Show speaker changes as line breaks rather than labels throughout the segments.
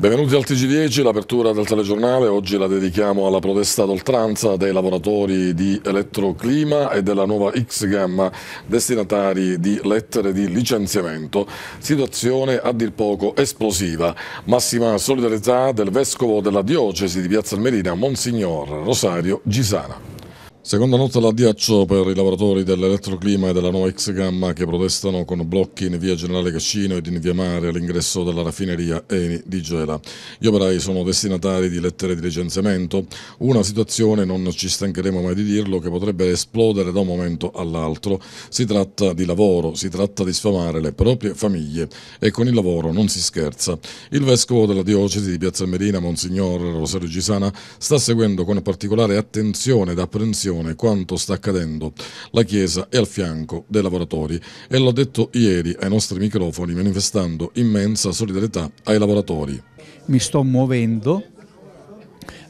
Benvenuti al TG10, l'apertura del telegiornale, oggi la dedichiamo alla protesta d'oltranza dei lavoratori di Elettroclima e della nuova X-Gamma destinatari di lettere di licenziamento, situazione a dir poco esplosiva, massima solidarietà del Vescovo della Diocesi di Piazza Almerina, Monsignor Rosario Gisana. Seconda notte la per i lavoratori dell'elettroclima e della nuova X Gamma che protestano con blocchi in via Generale Cascino ed in via Mare all'ingresso della raffineria Eni di Gela. Gli operai sono destinatari di lettere di licenziamento, una situazione, non ci stancheremo mai di dirlo, che potrebbe esplodere da un momento all'altro. Si tratta di lavoro, si tratta di sfamare le proprie famiglie e con il lavoro non si scherza. Il vescovo della diocesi di Piazza Merina, Monsignor Rosario Gisana, sta seguendo con particolare attenzione ed apprensione attenzione quanto sta accadendo. La Chiesa è al fianco dei lavoratori e l'ha detto ieri ai nostri microfoni manifestando immensa solidarietà ai lavoratori.
Mi sto muovendo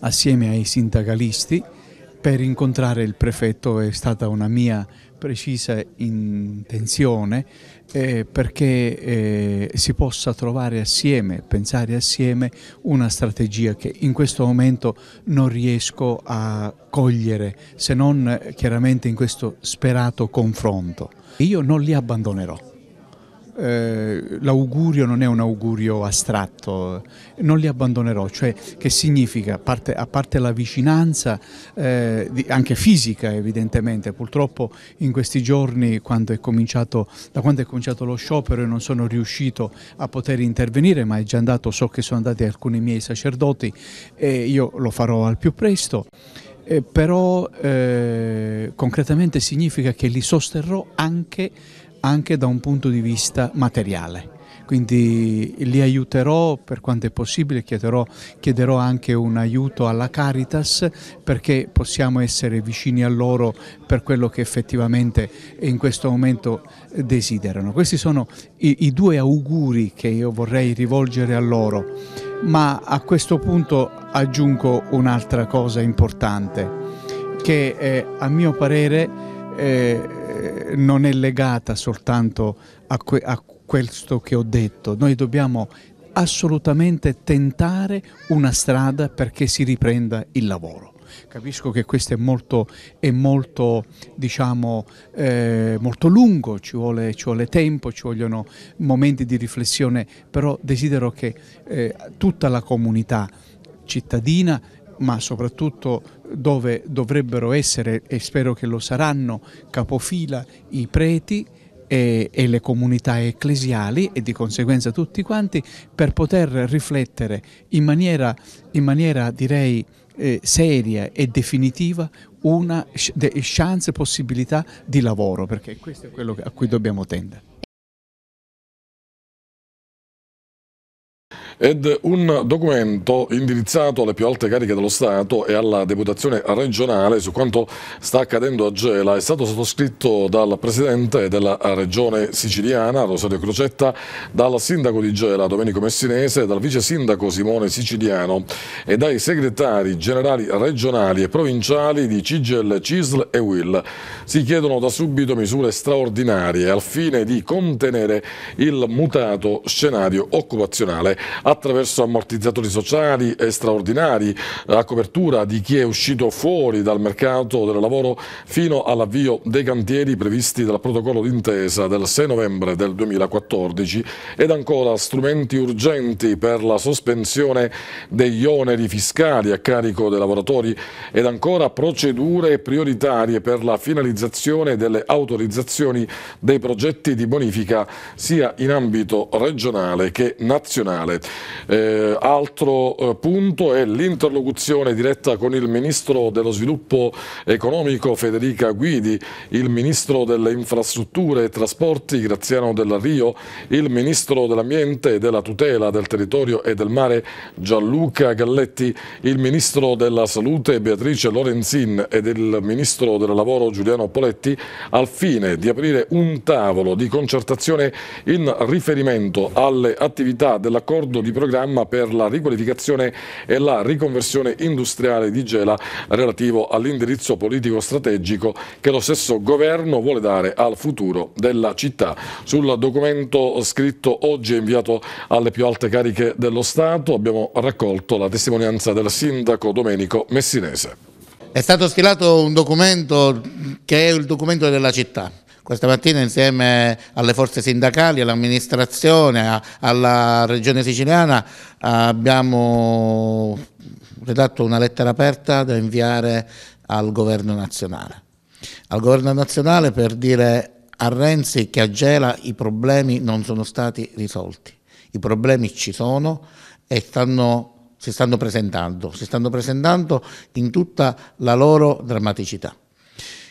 assieme ai sindacalisti per incontrare il prefetto, è stata una mia precisa intenzione eh, perché eh, si possa trovare assieme, pensare assieme una strategia che in questo momento non riesco a cogliere se non eh, chiaramente in questo sperato confronto. Io non li abbandonerò. Eh, l'augurio non è un augurio astratto, non li abbandonerò, cioè che significa, a parte, a parte la vicinanza, eh, di, anche fisica evidentemente, purtroppo in questi giorni quando da quando è cominciato lo sciopero non sono riuscito a poter intervenire, ma è già andato, so che sono andati alcuni miei sacerdoti e io lo farò al più presto. Eh, però eh, concretamente significa che li sosterrò anche anche da un punto di vista materiale. Quindi li aiuterò per quanto è possibile, chiederò, chiederò anche un aiuto alla Caritas perché possiamo essere vicini a loro per quello che effettivamente in questo momento desiderano. Questi sono i, i due auguri che io vorrei rivolgere a loro, ma a questo punto aggiungo un'altra cosa importante che eh, a mio parere eh, non è legata soltanto a, que a questo che ho detto. Noi dobbiamo assolutamente tentare una strada perché si riprenda il lavoro capisco che questo è molto, è molto, diciamo, eh, molto lungo, ci vuole, ci vuole, tempo, ci vogliono momenti di riflessione, però desidero che eh, tutta la comunità cittadina ma soprattutto dove dovrebbero essere, e spero che lo saranno, capofila i preti e, e, le comunità ecclesiali e di conseguenza tutti quanti per poter riflettere in maniera, in maniera direi eh, seria e definitiva una chance, possibilità di lavoro perché questo è quello a cui dobbiamo tendere.
ed un documento indirizzato alle più alte cariche dello Stato e alla deputazione regionale su quanto sta accadendo a Gela è stato sottoscritto dal Presidente della Regione Siciliana, Rosario Crocetta, dal Sindaco di Gela, Domenico Messinese, dal Vice Sindaco Simone Siciliano e dai segretari generali regionali e provinciali di Cigel, Cisl e Will. Si chiedono da subito misure straordinarie al fine di contenere il mutato scenario occupazionale attraverso ammortizzatori sociali e straordinari a copertura di chi è uscito fuori dal mercato del lavoro fino all'avvio dei cantieri previsti dal protocollo d'intesa del 6 novembre del 2014 ed ancora strumenti urgenti per la sospensione degli oneri fiscali a carico dei lavoratori ed ancora procedure prioritarie per la finalizzazione delle autorizzazioni dei progetti di bonifica sia in ambito regionale che nazionale. Eh, altro eh, punto è l'interlocuzione diretta con il Ministro dello Sviluppo Economico Federica Guidi, il Ministro delle Infrastrutture e Trasporti Graziano Della Rio, il Ministro dell'Ambiente e della Tutela del Territorio e del Mare Gianluca Galletti, il Ministro della Salute Beatrice Lorenzin ed il Ministro del Lavoro Giuliano Poletti al fine di aprire un tavolo di concertazione in riferimento alle attività dell'accordo di di programma per la riqualificazione e la riconversione industriale di Gela relativo all'indirizzo politico strategico che lo stesso governo vuole dare al futuro della città. Sul documento scritto oggi e inviato alle più alte cariche dello Stato abbiamo raccolto la testimonianza del sindaco Domenico Messinese.
È stato stilato un documento che è il documento della città questa mattina insieme alle forze sindacali, all'amministrazione, alla regione siciliana abbiamo redatto una lettera aperta da inviare al governo nazionale. Al governo nazionale per dire a Renzi che a Gela i problemi non sono stati risolti. I problemi ci sono e stanno, si, stanno si stanno presentando in tutta la loro drammaticità.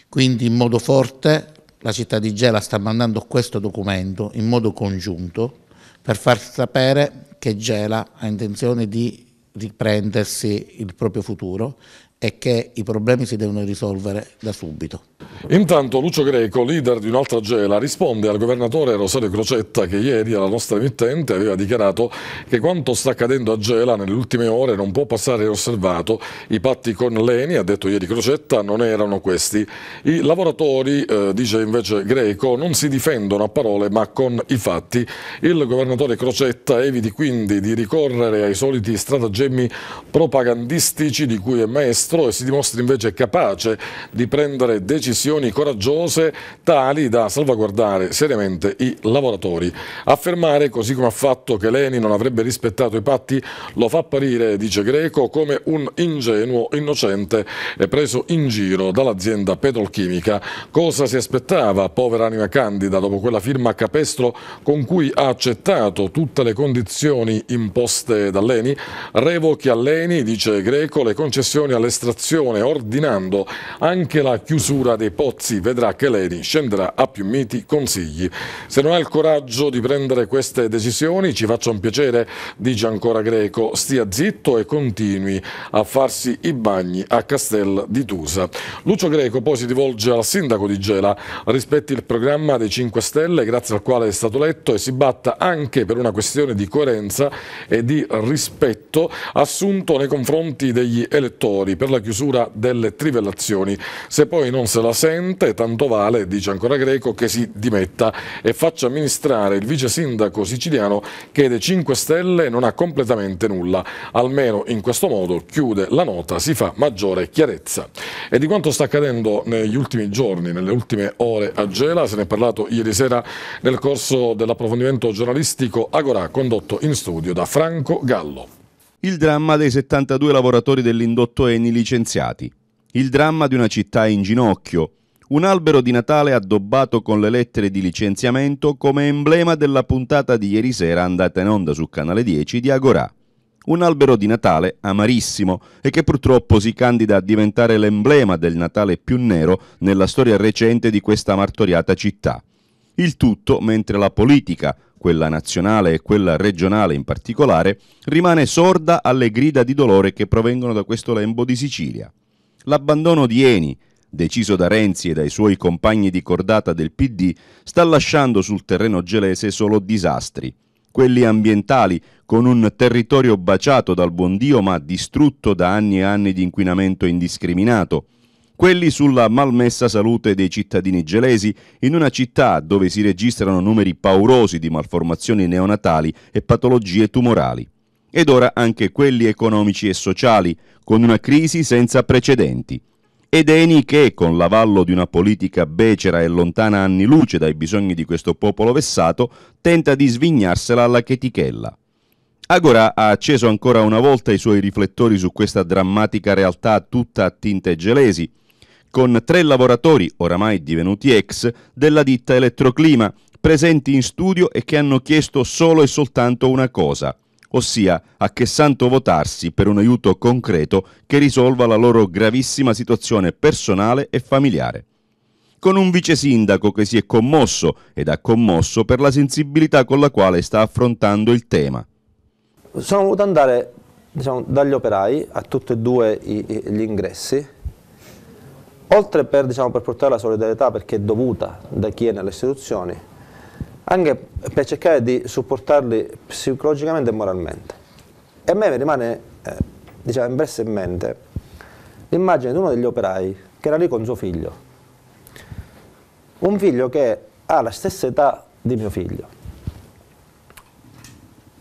Quindi in modo forte la città di Gela sta mandando questo documento in modo congiunto per far sapere che Gela ha intenzione di riprendersi il proprio futuro è che i problemi si devono risolvere
da subito. Intanto Lucio Greco, leader di un'altra gela, risponde al governatore Rosario Crocetta che ieri alla nostra emittente aveva dichiarato che quanto sta accadendo a Gela nelle ultime ore non può passare inosservato. I patti con Leni, ha detto ieri Crocetta, non erano questi. I lavoratori, eh, dice invece Greco, non si difendono a parole ma con i fatti. Il governatore Crocetta eviti quindi di ricorrere ai soliti stratagemmi propagandistici di cui è maestro destro e si dimostra invece capace di prendere decisioni coraggiose tali da salvaguardare seriamente i lavoratori. Affermare, così come ha fatto che Leni non avrebbe rispettato i patti, lo fa apparire, dice Greco, come un ingenuo innocente preso in giro dall'azienda petrolchimica. Cosa si aspettava, povera anima candida, dopo quella firma a capestro con cui ha accettato tutte le condizioni imposte da Leni? Revochi a Leni, dice Greco, le concessioni all'esterno amministrazione ordinando anche la chiusura dei pozzi. Vedrà che Lenin scenderà a più miti consigli. Se non ha il coraggio di prendere queste decisioni ci faccia un piacere, dice ancora Greco, stia zitto e continui a farsi i bagni a Castel di Tusa. Lucio Greco poi si rivolge al sindaco di Gela, rispetti il programma dei 5 Stelle grazie al quale è stato letto e si batta anche per una questione di coerenza e di rispetto assunto nei confronti degli elettori. Per per la chiusura delle trivellazioni. Se poi non se la sente, tanto vale, dice ancora Greco, che si dimetta e faccia amministrare il vice sindaco siciliano che dei 5 Stelle non ha completamente nulla. Almeno in questo modo chiude la nota, si fa maggiore chiarezza. E di quanto sta accadendo negli ultimi giorni, nelle ultime ore a Gela, se ne è parlato ieri sera nel corso dell'approfondimento giornalistico Agora, condotto in studio da Franco Gallo.
Il dramma dei 72 lavoratori dell'indotto Eni licenziati. Il dramma di una città in ginocchio. Un albero di Natale addobbato con le lettere di licenziamento come emblema della puntata di ieri sera andata in onda su Canale 10 di Agorà. Un albero di Natale amarissimo e che purtroppo si candida a diventare l'emblema del Natale più nero nella storia recente di questa martoriata città. Il tutto mentre la politica, quella nazionale e quella regionale in particolare, rimane sorda alle grida di dolore che provengono da questo lembo di Sicilia. L'abbandono di Eni, deciso da Renzi e dai suoi compagni di cordata del PD, sta lasciando sul terreno gelese solo disastri. Quelli ambientali, con un territorio baciato dal buon Dio ma distrutto da anni e anni di inquinamento indiscriminato, quelli sulla malmessa salute dei cittadini gelesi in una città dove si registrano numeri paurosi di malformazioni neonatali e patologie tumorali. Ed ora anche quelli economici e sociali, con una crisi senza precedenti. Ed Eni che, con l'avallo di una politica becera e lontana anni luce dai bisogni di questo popolo vessato, tenta di svignarsela alla chetichella. Agora ha acceso ancora una volta i suoi riflettori su questa drammatica realtà tutta a tinte gelesi, con tre lavoratori, oramai divenuti ex, della ditta Elettroclima, presenti in studio e che hanno chiesto solo e soltanto una cosa, ossia a che santo votarsi per un aiuto concreto che risolva la loro gravissima situazione personale e familiare. Con un vice sindaco che si è commosso ed ha commosso per la sensibilità con la quale sta affrontando il tema. Sono voluto andare
diciamo, dagli operai a tutti e due gli ingressi oltre per, diciamo, per portare la solidarietà perché è dovuta da chi è nelle istituzioni, anche per cercare di supportarli psicologicamente e moralmente. E a me rimane eh, diciamo, impressa in mente l'immagine di uno degli operai che era lì con suo figlio, un figlio che ha la stessa età di mio figlio.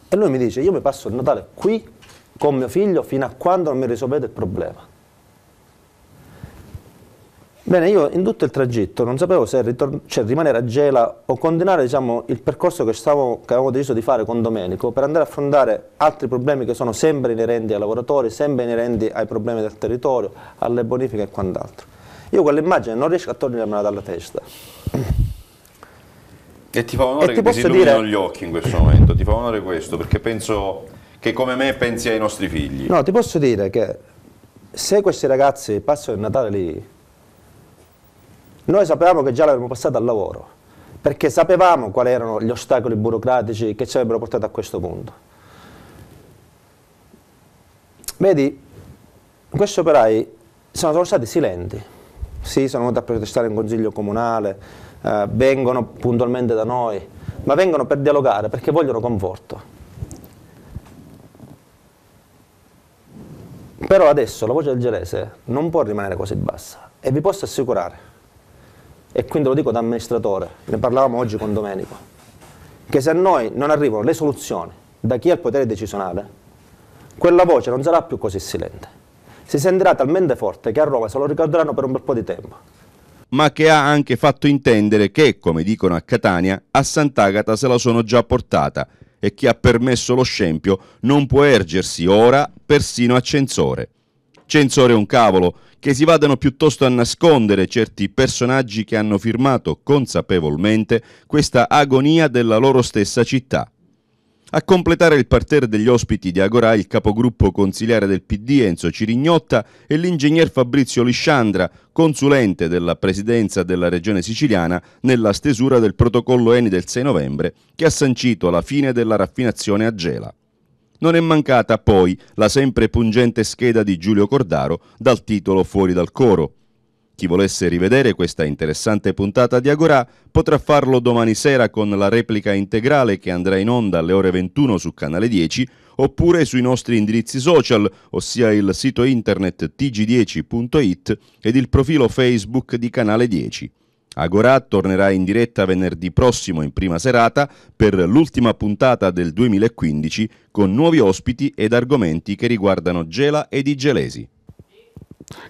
E lui mi dice, io mi passo il Natale qui con mio figlio fino a quando non mi risolvete il problema. Bene, io in tutto il tragitto non sapevo se cioè, rimanere a Gela o continuare diciamo, il percorso che, stavo, che, avevo deciso di fare con Domenico per andare a affrontare altri problemi che sono sempre inerenti ai lavoratori, sempre inerenti ai problemi del territorio, alle bonifiche e quant'altro. Io quell'immagine non riesco a togliermela dalla testa.
E ti fa onore e che ti, ti dire... gli occhi in questo momento, ti fa onore questo, perché penso che come me pensi ai nostri figli. No, ti
posso dire che se questi ragazzi passano il Natale lì noi sapevamo che già l'avremmo passata al lavoro, perché sapevamo quali erano gli ostacoli burocratici che ci avrebbero portato a questo punto. Vedi, questi operai sono stati silenti, sì, sono venuti a protestare in consiglio comunale, eh, vengono puntualmente da noi, ma vengono per dialogare, perché vogliono conforto. Però adesso la voce del gelese non può rimanere così bassa e vi posso assicurare e quindi lo dico da amministratore, ne parlavamo oggi con Domenico, che se a noi non arrivano le soluzioni da chi ha il potere decisionale, quella voce non sarà più così silente. Si sentirà talmente forte che a Roma se lo ricorderanno per un bel po' di
tempo. Ma che ha anche fatto intendere che, come dicono a Catania, a Sant'Agata se la sono già portata e chi ha permesso lo scempio non può ergersi ora persino a censore censore un cavolo, che si vadano piuttosto a nascondere certi personaggi che hanno firmato consapevolmente questa agonia della loro stessa città. A completare il parterre degli ospiti di Agorà il capogruppo consigliere del PD Enzo Cirignotta e l'ingegner Fabrizio Lisciandra, consulente della presidenza della regione siciliana nella stesura del protocollo ENI del 6 novembre che ha sancito la fine della raffinazione a Gela. Non è mancata poi la sempre pungente scheda di Giulio Cordaro dal titolo Fuori dal coro. Chi volesse rivedere questa interessante puntata di Agorà potrà farlo domani sera con la replica integrale che andrà in onda alle ore 21 su Canale 10 oppure sui nostri indirizzi social, ossia il sito internet tg10.it ed il profilo Facebook di Canale 10. Agorà tornerà in diretta venerdì prossimo in prima serata per l'ultima puntata del 2015 con nuovi ospiti ed argomenti
che riguardano Gela e Di Gelesi.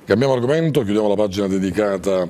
Cambiamo argomento, chiudiamo la pagina dedicata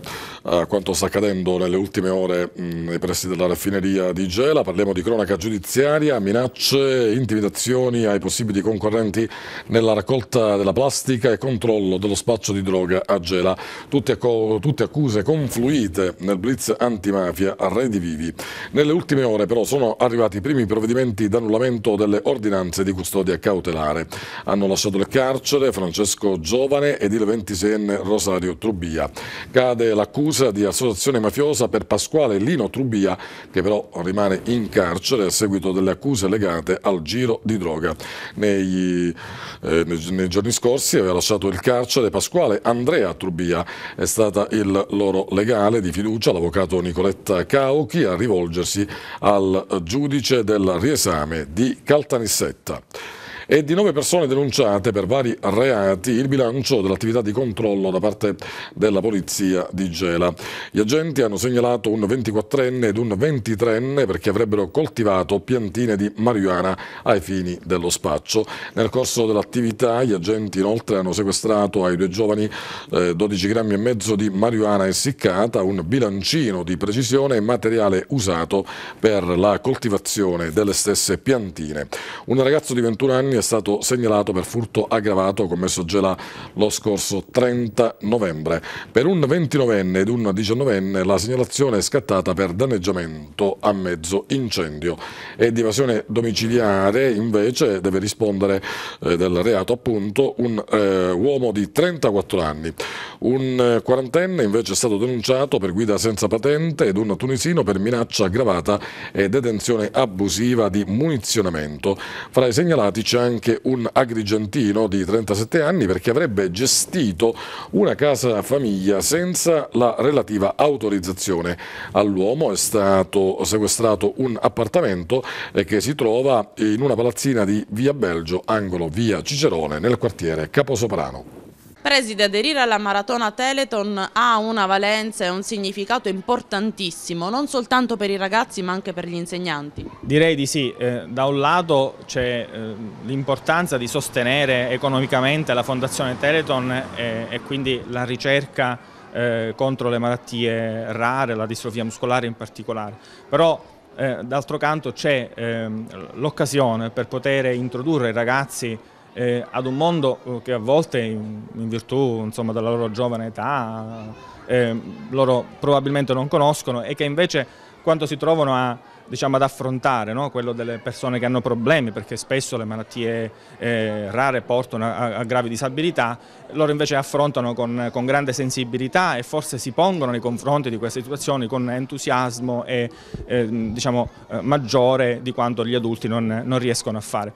a quanto sta accadendo nelle ultime ore mm, nei pressi della raffineria di Gela, parliamo di cronaca giudiziaria, minacce, intimidazioni ai possibili concorrenti nella raccolta della plastica e controllo dello spaccio di droga a Gela, tutte, tutte accuse confluite nel blitz antimafia a Redi Vivi. Nelle ultime ore però sono arrivati i primi provvedimenti d'annullamento delle ordinanze di custodia cautelare. Hanno lasciato il carcere Francesco Giovane ed il 26enne Rosario Trubia. Cade l'accusa di associazione mafiosa per Pasquale Lino Trubia, che però rimane in carcere a seguito delle accuse legate al giro di droga. Eh, nei, eh, nei giorni scorsi aveva lasciato il carcere Pasquale Andrea Trubia, è stata il loro legale di fiducia, l'avvocato Nicoletta Cauchi, a rivolgersi al giudice del riesame di Caltanissetta e di nove persone denunciate per vari reati il bilancio dell'attività di controllo da parte della polizia di Gela. Gli agenti hanno segnalato un 24enne ed un 23enne perché avrebbero coltivato piantine di marijuana ai fini dello spaccio. Nel corso dell'attività gli agenti inoltre hanno sequestrato ai due giovani 12 eh, grammi e mezzo di marijuana essiccata, un bilancino di precisione e materiale usato per la coltivazione delle stesse piantine. Un ragazzo di 21 anni è stato segnalato per furto aggravato commesso Gela lo scorso 30 novembre. Per un 29enne ed un 19enne la segnalazione è scattata per danneggiamento a mezzo incendio e di evasione domiciliare invece deve rispondere eh, del reato appunto un eh, uomo di 34 anni. Un eh, quarantenne invece è stato denunciato per guida senza patente ed un tunisino per minaccia aggravata e detenzione abusiva di munizionamento. Fra i segnalati c'è anche un agrigentino di 37 anni perché avrebbe gestito una casa famiglia senza la relativa autorizzazione. All'uomo è stato sequestrato un appartamento eh, che si trova in una palazzina di Via Belgio, angolo Via Cicerone, nel quartiere Caposoprano
presi di aderire alla maratona Teleton ha una valenza e un significato importantissimo, non soltanto per i ragazzi ma anche per gli insegnanti.
Direi di sì, eh, da un lato c'è eh, l'importanza di sostenere economicamente la Fondazione Teleton e, eh, e quindi la ricerca eh, contro le malattie rare, la distrofia muscolare in particolare, però eh, d'altro canto c'è ehm, l'occasione per poter introdurre i ragazzi eh, ad un mondo eh, che a volte, in, virtù insomma, della loro giovane età, eh, loro probabilmente non conoscono e che invece quando si trovano a diciamo, ad affrontare no? quello delle persone che hanno problemi, perché spesso le malattie eh, rare portano a, a, gravi disabilità, loro invece affrontano con, con, grande sensibilità e forse si pongono nei confronti di queste situazioni con entusiasmo e eh, diciamo, eh, maggiore di quanto gli adulti non, non riescono a fare.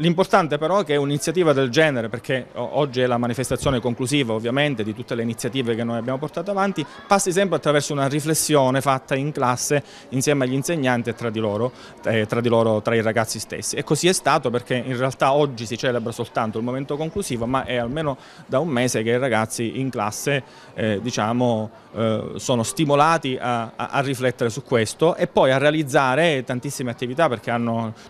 L'importante però è che un'iniziativa del genere, perché oggi è la manifestazione conclusiva ovviamente di tutte le iniziative che noi abbiamo portato avanti, passi sempre attraverso una riflessione fatta in classe insieme agli insegnanti e tra di loro, eh, tra, di loro tra i ragazzi stessi. E così è stato perché in realtà oggi si celebra soltanto il momento conclusivo, ma è almeno da un mese che i ragazzi in classe eh, diciamo, eh, sono stimolati a, a, a, riflettere su questo e poi a realizzare tantissime attività perché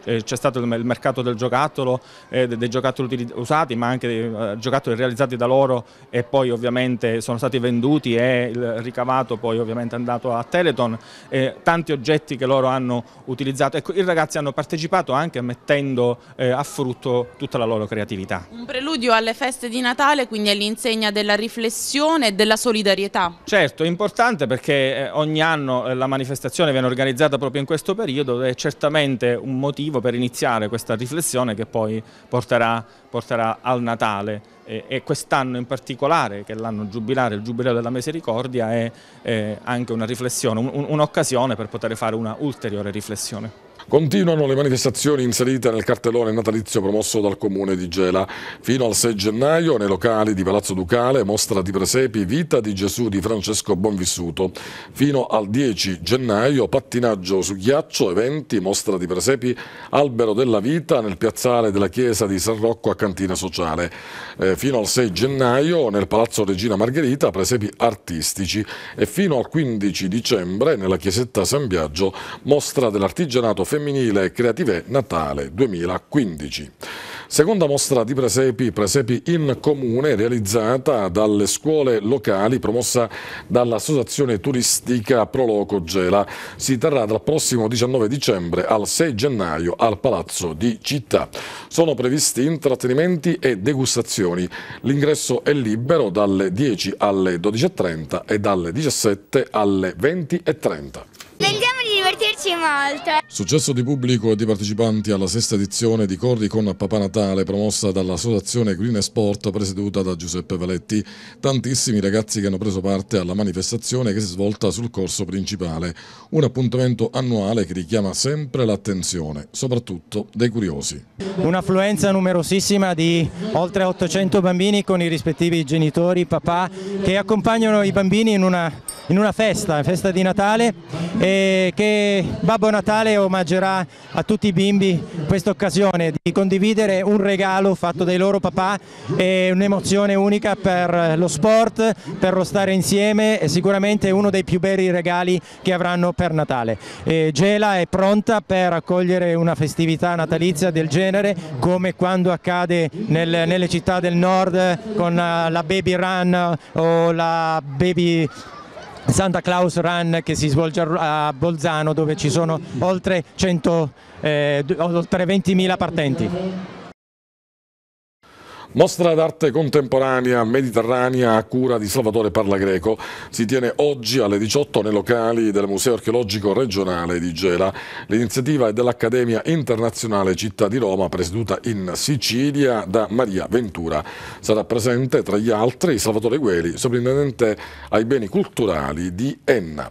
eh, c'è stato il mercato del giocattolo, giocattolo, eh, dei giocattoli usati ma anche dei eh, giocattoli realizzati da loro e poi ovviamente sono stati venduti e il ricavato poi ovviamente è andato a Teleton, eh, tanti oggetti che loro hanno utilizzato. Ecco, I ragazzi hanno partecipato anche mettendo eh, a frutto tutta la loro creatività.
Un preludio alle feste di Natale, quindi all'insegna della riflessione e della solidarietà.
Certo, è importante perché eh, ogni anno eh, la manifestazione viene organizzata proprio in questo periodo ed è certamente un motivo per iniziare questa riflessione che poi porterà, porterà al Natale e, e quest'anno in particolare, che è l'anno giubilare, il giubileo della misericordia, è, è anche una riflessione, un'occasione per poter fare una ulteriore riflessione.
Continuano le manifestazioni inserite nel cartellone natalizio promosso dal comune di Gela. Fino al 6 gennaio nei locali di Palazzo Ducale mostra di presepi Vita di Gesù di Francesco Bonvissuto. Fino al 10 gennaio pattinaggio su ghiaccio, eventi, mostra di presepi Albero della Vita nel piazzale della chiesa di San Rocco a Cantina Sociale. Eh, fino al 6 gennaio nel Palazzo Regina Margherita presepi artistici e fino al 15 dicembre nella chiesetta San Biagio mostra dell'artigianato femminile Creative Natale 2015. Seconda mostra di presepi, presepi in comune, realizzata dalle scuole locali, promossa dall'associazione turistica Proloco Gela. Si terrà dal prossimo 19 dicembre al 6 gennaio al Palazzo di Città. Sono previsti intrattenimenti e degustazioni. L'ingresso è libero dalle 10 alle 12.30 e dalle 17 alle 20.30
piace molto.
Successo di pubblico e di partecipanti alla sesta edizione di Corri con Papà Natale promossa dall'associazione Green Sport presieduta da Giuseppe Valetti. Tantissimi ragazzi che hanno preso parte alla manifestazione che si è svolta sul corso principale. Un appuntamento annuale che richiama sempre l'attenzione, soprattutto dei curiosi. Un'affluenza
numerosissima di oltre 800 bambini con i rispettivi genitori, papà, che accompagnano i bambini in una, in una festa, festa di Natale e che Babbo Natale omaggerà a tutti i bimbi questa occasione di condividere un regalo fatto dai loro papà è un'emozione unica per lo sport, per lo stare insieme è sicuramente uno dei più bei regali che avranno per Natale. E Gela è pronta per accogliere una festività natalizia del genere come quando accade nel, nelle città del nord con la baby run o la baby Santa Claus Run che si svolge a Bolzano dove ci sono oltre, 100, eh, oltre 20.000 partenti.
Mostra d'arte contemporanea mediterranea a cura di Salvatore Parlagreco si tiene oggi alle 18 nei locali del Museo Archeologico Regionale di Gela. L'iniziativa è dell'Accademia Internazionale Città di Roma, presieduta in Sicilia da Maria Ventura. Sarà presente tra gli altri Salvatore Gueli, soprintendente ai beni culturali di Enna.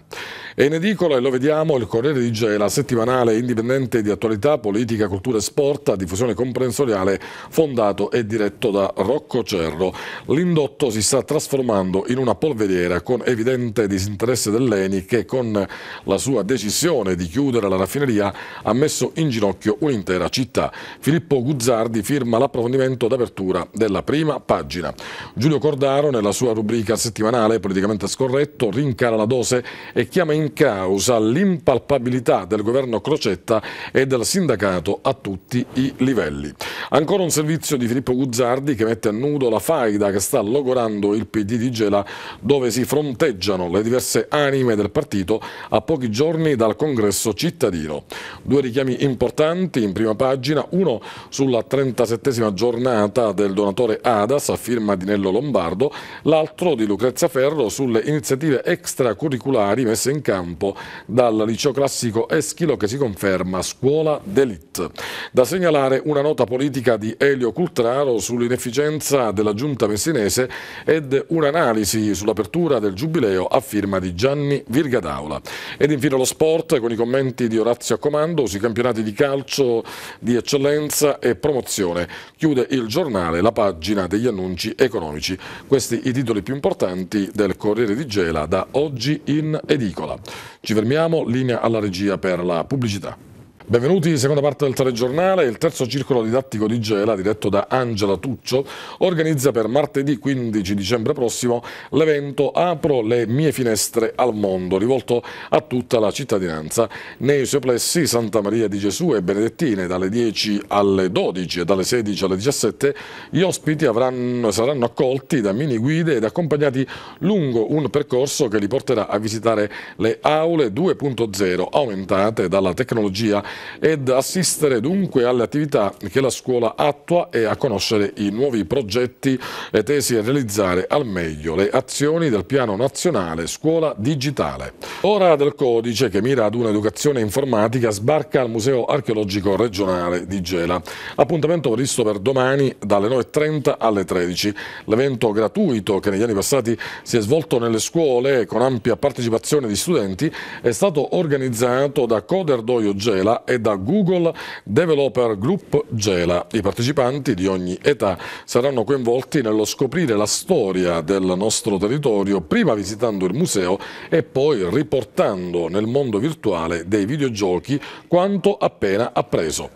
È in edicola e lo vediamo il Corriere di Gela, settimanale indipendente di attualità, politica, cultura e sport, a diffusione comprensoriale, fondato e diretto da Rocco Cerro. L'indotto si sta trasformando in una polveriera con evidente disinteresse dell'ENI che con la sua decisione di chiudere la raffineria ha messo in ginocchio un'intera città. Filippo Guzzardi firma l'approfondimento d'apertura della prima pagina. Giulio Cordaro nella sua rubrica settimanale politicamente scorretto rincara la dose e chiama in causa l'impalpabilità del governo Crocetta e del sindacato a tutti i livelli. Ancora un servizio di Filippo Guzzardi che mette a nudo la faida che sta logorando il PD di Gela dove si fronteggiano le diverse anime del partito a pochi giorni dal congresso cittadino. Due richiami importanti in prima pagina, uno sulla 37esima giornata del donatore ADAS a firma di Nello Lombardo, l'altro di Lucrezia Ferro sulle iniziative extracurriculari messe in campo campo, dal liceo classico Eschilo che si conferma scuola d'élite. Da segnalare una nota politica di Elio Cultraro sull'inefficienza della giunta messinese ed un'analisi sull'apertura del giubileo a firma di Gianni Virgadaula. Ed infine lo sport con i commenti di Orazio a comando sui campionati di calcio di eccellenza e promozione. Chiude il giornale la pagina degli annunci economici. Questi i titoli più importanti del Corriere di Gela da oggi in edicola. Ci fermiamo, linea alla regia per la pubblicità. Benvenuti, seconda parte del telegiornale. Il terzo circolo didattico di Gela, diretto da Angela Tuccio, organizza per martedì 15 dicembre prossimo l'evento Apro le mie finestre al mondo, rivolto a tutta la cittadinanza. Nei suoi plessi Santa Maria di Gesù e Benedettine, dalle 10 alle 12 e dalle 16 alle 17, gli ospiti avranno, saranno accolti da mini guide ed accompagnati lungo un percorso che li porterà a visitare le aule 2.0 aumentate dalla tecnologia ed assistere dunque alle attività che la scuola attua e a conoscere i nuovi progetti tesi a realizzare al meglio le azioni del piano nazionale scuola digitale. Ora del codice che mira ad un'educazione informatica sbarca al Museo Archeologico Regionale di Gela. Appuntamento previsto per domani dalle 9.30 alle 13. L'evento gratuito che negli anni passati si è svolto nelle scuole con ampia partecipazione di studenti è stato organizzato da Coderdoio Gela e da Google Developer Group Gela. I partecipanti di ogni età saranno coinvolti nello scoprire la storia del nostro territorio, prima visitando il museo e poi riportando nel mondo virtuale dei videogiochi quanto appena appreso.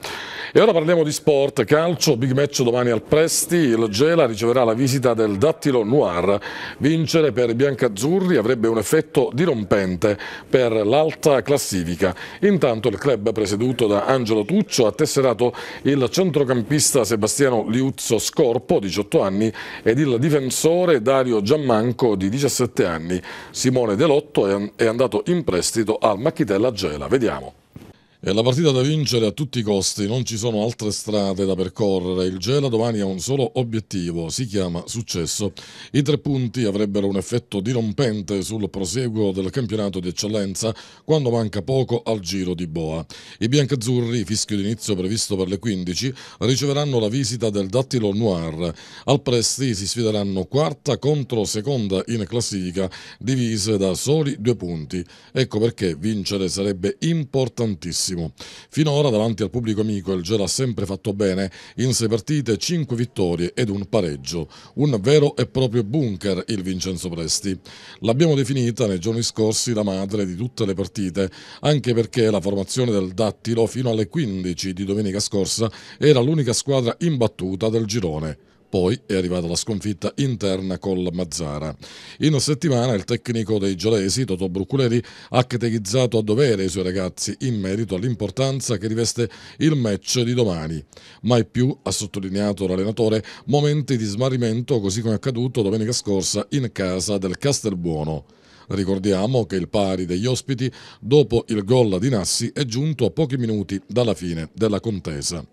E ora parliamo di sport, calcio, big match domani al Presti, il Gela riceverà la visita del Dattilo Noir, vincere per i biancazzurri avrebbe un effetto dirompente per l'alta classifica. Intanto il club presieduto da Angelo Tuccio ha tesserato il centrocampista Sebastiano Liuzzo Scorpo, 18 anni, ed il difensore Dario Giammanco di 17 anni. Simone Delotto è andato in prestito al Macchitella Gela. Vediamo. È la partita da vincere a tutti i costi, non ci sono altre strade da percorrere. Il Gela domani ha un solo obiettivo, si chiama successo. I tre punti avrebbero un effetto dirompente sul proseguo del campionato di eccellenza quando manca poco al giro di Boa. I biancazzurri, fischio d'inizio previsto per le 15, riceveranno la visita del Dattilo Noir. Al Presti si sfideranno quarta contro seconda in classifica, divise da soli due punti. Ecco perché vincere sarebbe importantissimo benissimo. Finora davanti al pubblico amico il Gela ha sempre fatto bene, in sei partite cinque vittorie ed un pareggio. Un vero e proprio bunker il Vincenzo Presti. L'abbiamo definita nei giorni scorsi la madre di tutte le partite, anche perché la formazione del Dattilo fino alle 15 di domenica scorsa era l'unica squadra imbattuta del girone poi è arrivata la sconfitta interna col Mazzara. In una settimana il tecnico dei gialesi, Toto Bruculeri, ha categorizzato a dovere i suoi ragazzi in merito all'importanza che riveste il match di domani. Mai più, ha sottolineato l'allenatore, momenti di smarrimento così come è accaduto domenica scorsa in casa del Castelbuono. Ricordiamo che il pari degli ospiti, dopo il gol di Nassi, è giunto a pochi minuti dalla fine della contesa.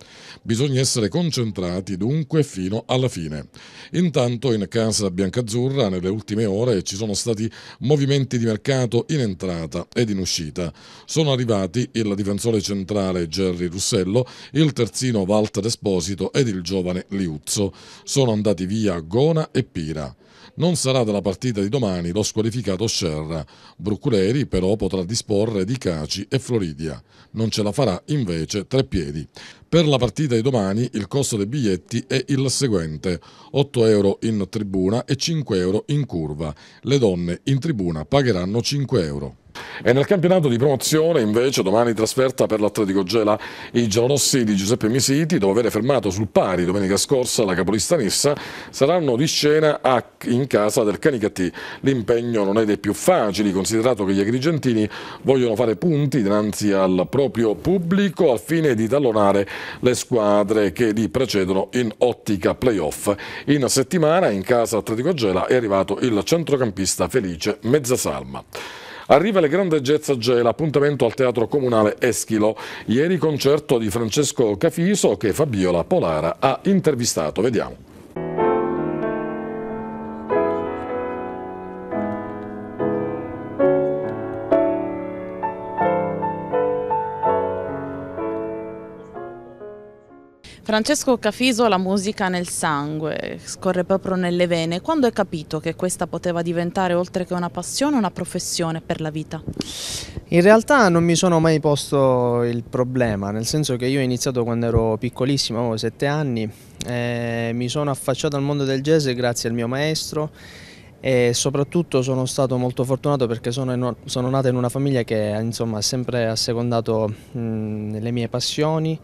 Bisogna essere concentrati dunque fino alla fine. Intanto in casa biancazzurra nelle ultime ore ci sono stati movimenti di mercato in entrata ed in uscita. Sono arrivati il difensore centrale Gerry Russello, il terzino Walter Esposito ed il giovane Liuzzo. Sono andati via Gona e Pira. Non sarà della partita di domani lo squalificato Scerra. Bruculeri però potrà disporre di Caci e Floridia. Non ce la farà invece Treppiedi. Per la partita di domani il costo dei biglietti è il seguente, 8 euro in tribuna e 5 euro in curva. Le donne in tribuna pagheranno 5 euro. E nel campionato di promozione invece domani trasferta per l'Atletico Gela i giallorossi di Giuseppe Misiti dopo aver fermato sul pari domenica scorsa la capolista Nissa saranno di scena a, in casa del Canicattì. L'impegno non è dei più facili considerato che gli agrigentini vogliono fare punti dinanzi al proprio pubblico al fine di tallonare le squadre che li precedono in ottica playoff. In settimana in casa Atletico Gela è arrivato il centrocampista Felice Mezzasalma. Arriva le grande jazz gela, appuntamento al Teatro Comunale Eschilo. Ieri concerto di Francesco Cafiso che Fabiola Polara ha intervistato. Vediamo.
Francesco Cafiso la musica nel sangue, scorre proprio nelle vene. Quando hai capito che questa poteva diventare oltre che una passione una professione per la vita?
In realtà non mi sono mai posto il problema, nel senso che io ho iniziato quando ero piccolissimo, avevo 7 anni, eh, mi sono affacciato al mondo del jazz grazie al mio maestro e soprattutto sono stato molto fortunato perché sono, in, sono nato in una famiglia che insomma, ha sempre assecondato mh, le mie passioni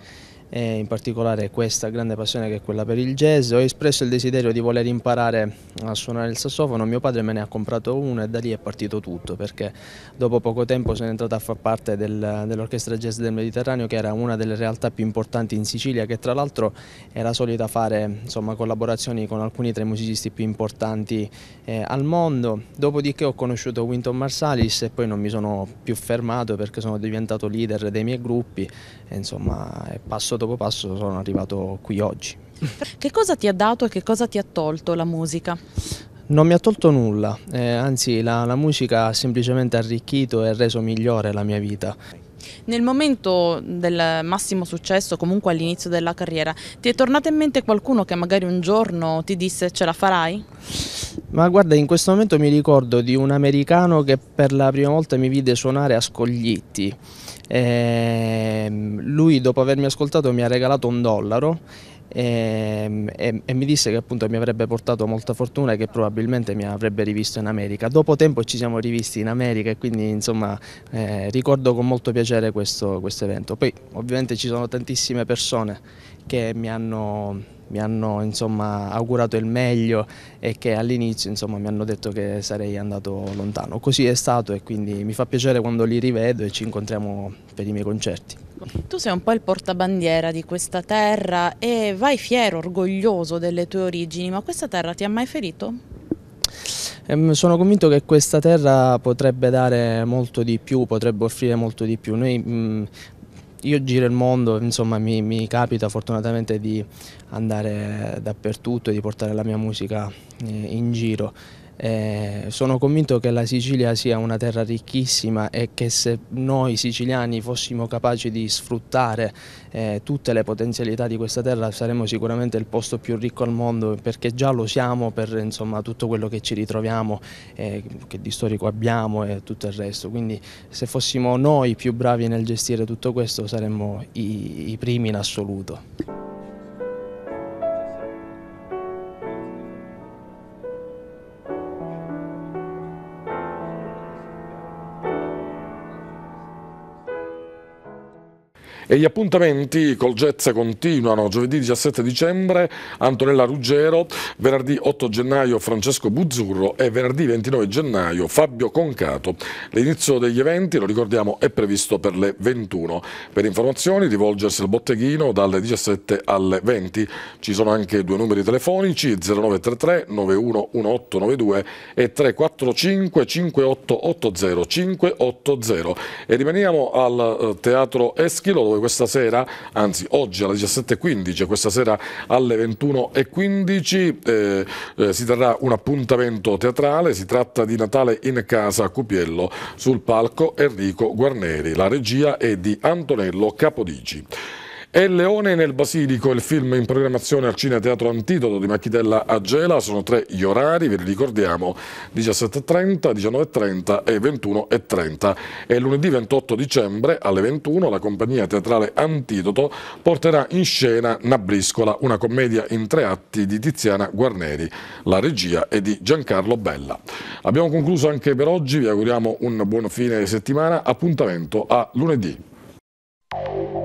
e in particolare questa grande passione che è quella per il jazz. Ho espresso il desiderio di voler imparare a suonare il sassofono, mio padre me ne ha comprato uno e da lì è partito tutto perché dopo poco tempo sono entrato a far parte del, dell'orchestra jazz del Mediterraneo che era una delle realtà più importanti in Sicilia che tra l'altro era solita fare insomma, collaborazioni con alcuni tra i musicisti più importanti eh, al mondo. Dopodiché ho conosciuto Winton Marsalis e poi non mi sono più fermato perché sono diventato leader dei miei gruppi e, insomma, passo passo dopo passo sono arrivato qui oggi.
Che cosa ti ha dato e che cosa ti ha tolto la musica?
Non mi ha tolto nulla, eh, anzi la, la musica ha semplicemente arricchito e reso migliore la mia vita.
Nel momento del massimo successo, comunque all'inizio della carriera, ti è tornato in mente qualcuno che magari un giorno ti disse ce la farai?
Ma guarda, in questo momento mi ricordo di un americano che per la prima volta mi vide suonare a Scoglitti e ehm, lui dopo avermi ascoltato mi ha regalato un dollaro e, ehm, e, e, mi disse che appunto mi avrebbe portato molta fortuna e che probabilmente mi avrebbe rivisto in America. Dopo tempo ci siamo rivisti in America e quindi insomma eh, ricordo con molto piacere questo, questo evento. Poi ovviamente ci sono tantissime persone che mi hanno mi hanno insomma, augurato il meglio e che all'inizio mi hanno detto che sarei andato lontano. Così è stato e quindi mi fa piacere quando li rivedo e ci incontriamo per i miei concerti.
Tu sei un po' il portabandiera di questa terra e vai fiero, orgoglioso delle tue origini, ma questa terra ti ha mai ferito?
Ehm, sono convinto che questa terra potrebbe dare molto di più, potrebbe offrire molto di più. Noi mh, mm, io giro il mondo, insomma mi, mi, capita fortunatamente di andare dappertutto e di portare la mia musica eh, in giro eh, sono convinto che la Sicilia sia una terra ricchissima e che se noi siciliani fossimo capaci di sfruttare eh, tutte le potenzialità di questa terra saremmo sicuramente il posto più ricco al mondo perché già lo siamo per insomma, tutto quello che ci ritroviamo, eh, che di storico abbiamo e tutto il resto. Quindi se fossimo noi più bravi nel gestire tutto questo saremmo i, i primi in assoluto.
E gli appuntamenti col Jazz continuano. Giovedì 17 dicembre Antonella Ruggero, venerdì 8 gennaio Francesco Buzzurro e venerdì 29 gennaio Fabio Concato. L'inizio degli eventi, lo ricordiamo, è previsto per le 21. Per informazioni rivolgersi al botteghino dalle 17 alle 20. Ci sono anche due numeri telefonici 0933 911892 e 345 5880 580. E rimaniamo al eh, Teatro Eschilo dove voi questa sera, anzi oggi alle 17.15 questa sera alle 21.15 eh, eh, si terrà un appuntamento teatrale, si tratta di Natale in casa a Cupiello, sul palco Enrico Guarneri, la regia è di Antonello Capodici. E Leone nel Basilico, il film in programmazione al Cine Teatro Antidoto di Machitella Agela, sono tre gli orari, vi ricordiamo, 17.30, 19.30 e 21.30. E lunedì 28 dicembre alle 21 la compagnia teatrale Antidoto porterà in scena Nabriscola, una commedia in tre atti di Tiziana Guarneri, la regia è di Giancarlo Bella. Abbiamo concluso anche per oggi, vi auguriamo un buon fine settimana, appuntamento a lunedì.